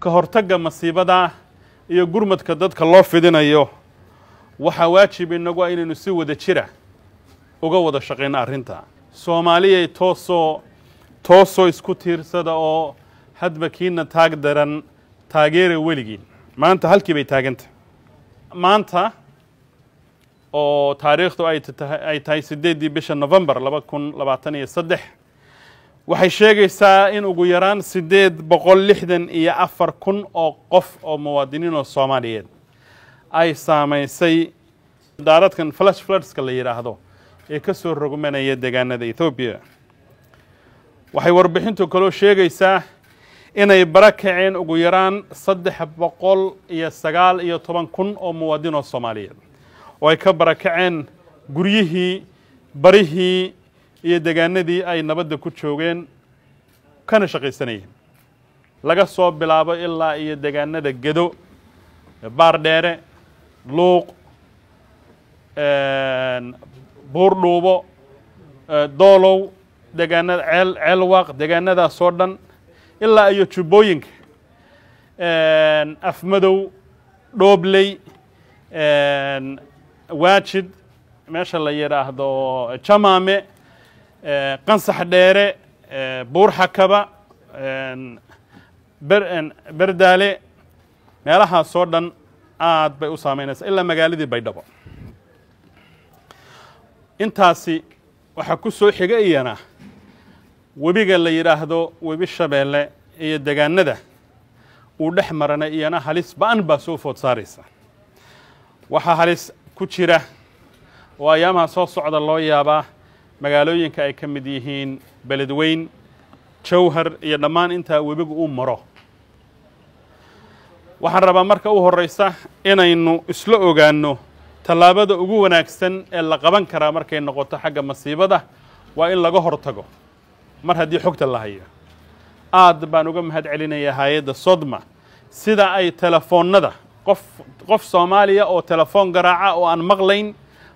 ka hortagga masiibada iyo gurmadka dadka loo fidinayo waxaa waajib inagu ah inaynu si wada jira ah uga wada shaqayno arrinta soomaaliyay toosoo toosoo isku tiirsada oo hadba kiina taag daran taageera weligiin maanta halkii bay taaganta maanta oo taariikhdu ay tahay sideeddii bisha novembar laba kun labaatan iyo saddex waxay sheegaysaa in ugu yaraan siddeed boqol lixdan iyo afar kun oo qof oo muwaadiniinoo soomaaliyeed ay saamaysay daaradkan flash floodska la yidhaahdo ee ka soo rogmanaya deegaanada etoobiya waxay warbixintu kaloo sheegaysaa inay bara kaceen ugu yaraan saddex boqol iyo sagaal iyo toban kun oo oo soomaaliyeed oo ay ka barakaceen guryihii barihii iyo degaanadii ay nabadda ku joogeen kana shaqaysanayeen laga soo bilaabo ilaa iyo degaanada gedo baar dheere luuq buurdhuubo doolow degaanada ceel ceelwaaq degaanadaasoo dhan ilaa iyo jubbooyinka afmadow dhoobley waajid meesha la yidhaahdo jamaame qansax eh, dheere eh, buurxakaba berdaale meelahaasoo dhan aad bay u saamaynaysaa ilaa magaaladii baydhabo intaasi waxaa ku soo xiga iyana webiga la yidhaahdo webi shabeelle iyo degaanada uu dhex marana iyana halis ba-an baa soo food saaraysa waxaa halis ku jira oo ayaamaha soo socda loo yaabaa magaalooyinka ay ka mid yihiin beledweyn jawhar iyo dhammaan intaa webigu uu maro waxaan rabaa marka u horraysa inaynu isla ogaanno tallaabada ugu wanaagsan ee la qaban karaa markay noqoto xagga masiibada waa in laga hor tago mar haddii xogta la hayo aad baan uga mahad celinayaa hay-adda sodma sida ay telefoonnada qof qof soomaaliya oo telefoon garaaca oo aan maqlayn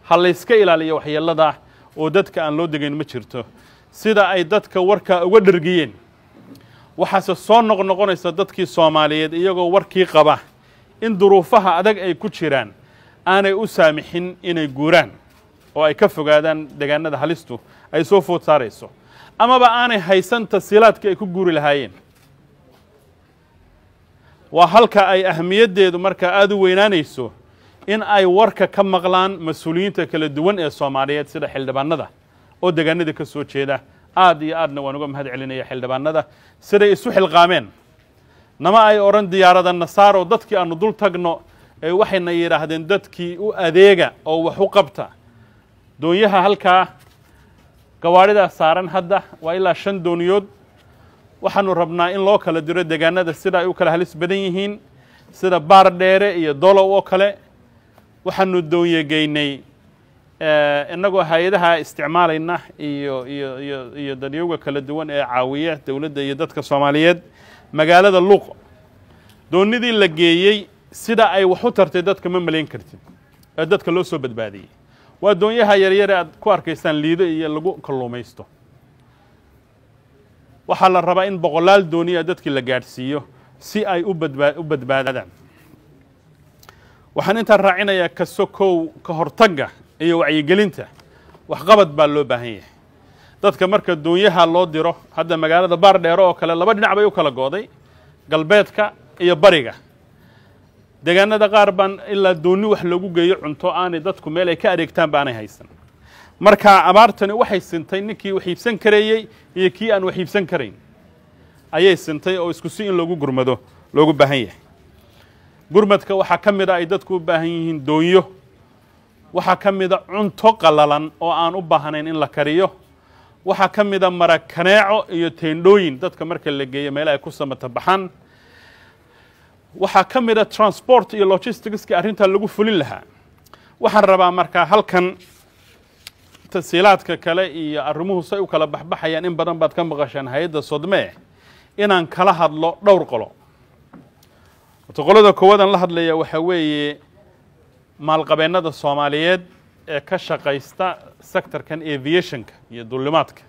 ha layska ilaaliyo waxyeelladaa oo dadka aan loo degayn ma jirto sida ay dadka warkaa uga dhergiyeen waxaase soo noqnoqonaysa dadkii soomaaliyeed iyagoo warkii qaba in duruufaha adag ay ku jiraan aanay u saamixin inay guuraan oo ay ka fogaadaan degaanada halistu ay soo food saarayso amaba aanay haysan tasiilaadka ay ku guuri lahaayeen waa halka ay ahamiyaddeedu markaa aada u weynaanayso in ay warka ka maqlaan mas-uuliyiinta kala duwan ee soomaaliyeed sida xildhibaanada oo degaanada ka soo jeeda aad iyo aadna waan uga mahad celinaya xildhibaanada siday isu xilqaameen nama ay odhan diyaarada nasaaro dadkii aannu dul tagno ee waxayna yidhaahdeen dadkii u adeega oo wax u qabta doonyaha halkaa gawaadhidaa saaran hadda waa ilaa shan dooniyood waxaanu rabnaa in loo kala diro degaanada sida ay u kala halis badan yihiin sida baar dheere iyo dolow oo kale waxaanu doonyegeynay eh, innagoo hay-adaha isticmaalayna iyo iyo iyo iyo dalyowga kala duwan ee caawiya dowladda iyo dadka soomaaliyeed magaalada luuq doonnidii la geeyey sida ay wax u tartay dadka ma malayn kartid ee dadka loo soo badbaadiyey waa doonyaha yaryare aad ku arkaysaan liido iyo lagu kalluumaysto waxaa la rabaa in boqolaal dooni dadkii la gaadhsiiyo si ay u badbaadaan waxaan intaan raacinayaa ka sokow ka hortagga iyo wacyigelinta waxqabad baa loo baahan yahay dadka marka duunyaha loo diro hadda magaalada baar dheero oo kale laba dhinac bay u kala gooday galbeedka iyo bariga deegaanada qaar baan ilaa doonni wax loogu geeyo cunto aanay dadku meel ay ka adeegtaan baanay haysan marka abaartani waxay sintay ninkii wax iibsan kareeyey iyo kii aan wax iibsan karayn ayay sintay oo iskusi in loogu gurmado loogu baahan yahay gurmadka waxaa ka mid a ay dadku u baahan yihiin doonyo waxaa ka mid a cunto qallalan oo aan u baahnayn in la kariyo waxaa ka mid a marakaneeco iyo teendhooyin dadka marka la geeyo meela ay ku samata baxaan waxaa ka mid a transport iyo logistickska arrintaa lagu fulin lahaa waxaan rabaa markaa halkan tasiilaadka kale iyo arrimuhu say u kala baxbaxayaan in badan baad ka maqashaan hay-adda sodmee inaan kala hadlo dhowr qolo boqollada koowadan la hadlaya waxaa weeye maalqabeennada soomaaliyeed ee ka shaqaysta sectorkan aviationka iyo dulimaadka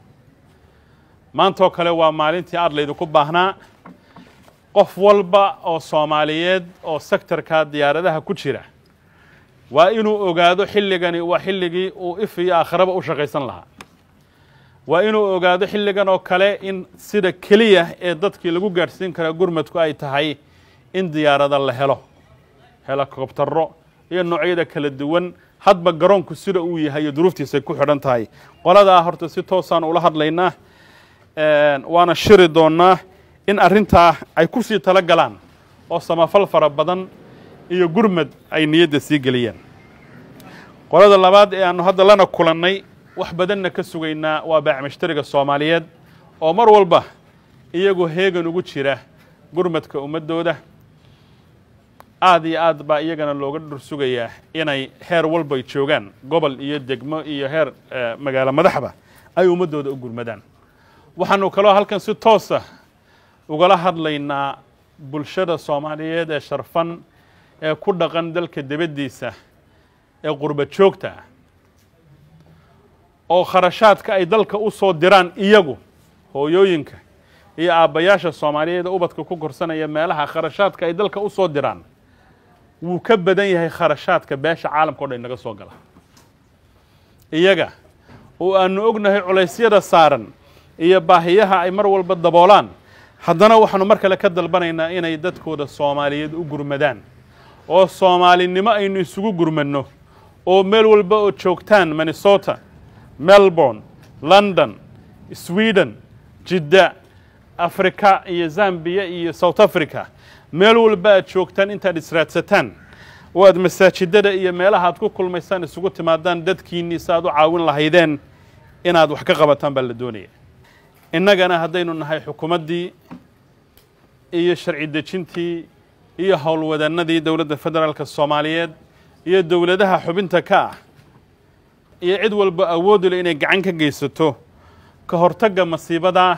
maantaoo kale waa maalintii aad laydinku baahnaa qof walba oo soomaaliyeed oo sectorka diyaaradaha ku jira waa inuu ogaado xilligani waa xilligii uu if iyo aakhiraba u shaqaysan lahaa waa inuu ogaado xilligan oo kale in sida keliya ee dadkii lagu gaadhsiin kara gurmadku ay tahay in diyaarada la helo helikobtaro iyo noocyada kala duwan hadba garoonku sida uu yahay iyo duruuftiisay ku xidhan tahay qoladaa horta si toosaan ula hadlaynaa waana shiri doonnaa in arrintaa ay ku sii tala galaan oo samafal fara badan iyo gurmad ay niyadda sii geliyaan qolada labaad ee aanu hadda lana kulannay wax badanna ka sugaynaa waa baacmishtariga soomaaliyeed oo mar walba iyagoo heegan ugu jira gurmadka ummaddooda aad iyo aad baa iyagana looga dhursugayaa inay heer walbay joogaan gobol iyo degmo iyo heer eh, magaalo madaxba ay ummaddooda u gurmadaan waxaannu kaloo halkan si toosa ah ugala hadlaynaa bulshada soomaaliyeed ee sharfan ee ku dhaqan dalka debaddiisa ee qurba joogta ah, oo kharashaadka ay dalka u soo diraan iyagu hooyooyinka iyo aabbayaasha soomaaliyeed ee ubadka ku korsanaya meelaha kharashaadka ay dalka u soo diraan wuu ka badan yahay kharashaadka beesha caalamka o dhan inaga soo gala iyaga oo aanu ognahay culaysyada saaran iyo baahiyaha ay mar walba daboolaan haddana waxaanu mar kale ka dalbanaynaa inay dadkooda soomaaliyeed u gurmadaan oo soomaalinimo aynu isugu gurmadno oo meel walba oo joogtaan minnesota melbourne london sweden jidda afrika iyo zambiya iyo south africa meel walba aad joogtaan intaad israadsataan oo aad masaajidada iyo meelaha aad ku kulmaysaan isugu timaadaan dadkiinnii si aad u caawin lahaydeen inaad wax ka qabataan baa la doonaya innagana haddaynu nahay xukuumaddii iyo sharci dejintii iyo howlwadannadii dowladda federaalk soomaaliyeed iyo dowladaha xubinta ka ah iyo cid walba awoodule inay gacan ka geysato ka hortagga masiibadaa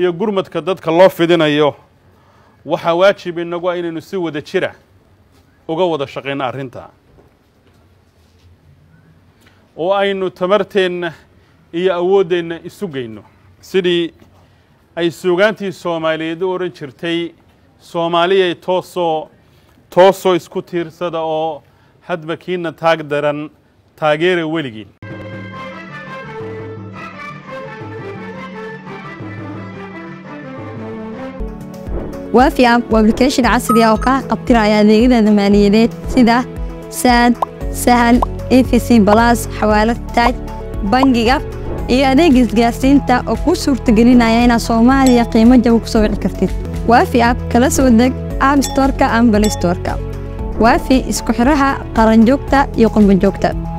iyo gurmadka dadka loo fidinayo waxaa waajib inagu ah inaynu si wada jira uga wada shaqayno arrinta oo aynu tamarteenna iyo awooddeenna isu geyno sidii ay suugaantii soomaaliyeed u odhan jirtay soomaaliyay toosoo toosoo isku tiirsada oo hadba kiina taag daran taageera weligiin waafi app waa application casri ah oo kaa qabtiraya adeegyada maaliyadeed sida saad sahal efc balas xawaalad taaj bangiga iyo adeega isgaarsiinta oo kuu suurtagelinaya inaad soomaaliya qiimo jabo ku soo wici kartid waafi app kala soo deg app storeka ama balystoreka waafi isku xiraha qaranjoogta iyo qurbajoogta